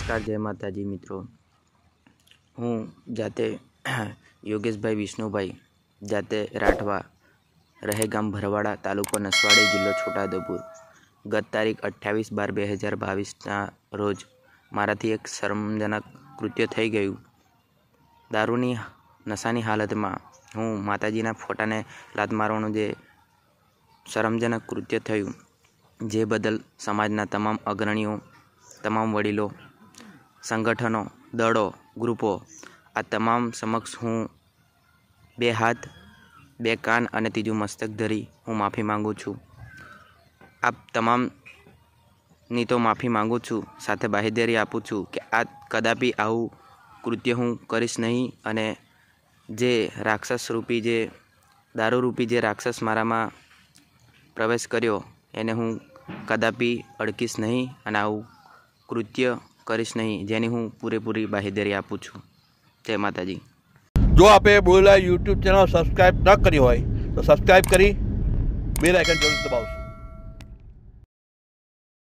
scar જય માતાજી મિત્રો હું જાતે યોગેશભાઈ વિષ્ણુભાઈ જાતે રાઠવા રહે ગામ ભરવાડા તાલુકો નસવાડે જિલ્લો છોટા દેપુર गत તારીખ 28/12/2022 ના રોજ મારાથી એક શરમજનક કૃત્ય થઈ ગયું दारूની નશાની હાલતમાં હું માતાજીના ફોટાને લાત મારવાનું જે શરમજનક કૃત્ય થયું જે બદલ સમાજના તમામ અગ્રણીઓ તમામ વડીલો સંગઠનો દળો ગ્રુપો આ તમામ સમક્ષ હું બે હાથ બે કાન અને ત્રીજું મસ્તક ધરી હું માફી માગું છું આ તમામની તો માફી માગું છું સાથે બાહેધરી આપું છું કે આ કદાપી આવું કૃત્ય હું કરીશ નહીં અને જે રાક્ષસ રૂપી જે દારૂરૂપી જે રાક્ષસ મારામાં પ્રવેશ કર્યો એને હું કદાપી અડકીશ નહીં અને આવું કૃત્ય કરીશ નહીં જેની હું પૂરેપૂરી બાહેધરી આપું છું જય માતાજી જો આપે બોલેલા યુટ્યુબ ચેનલ સબસ્ક્રાઈબ ન કરી હોય તો સબસ્ક્રાઈબ કરી બે આઇકન જરૂર દબાવશો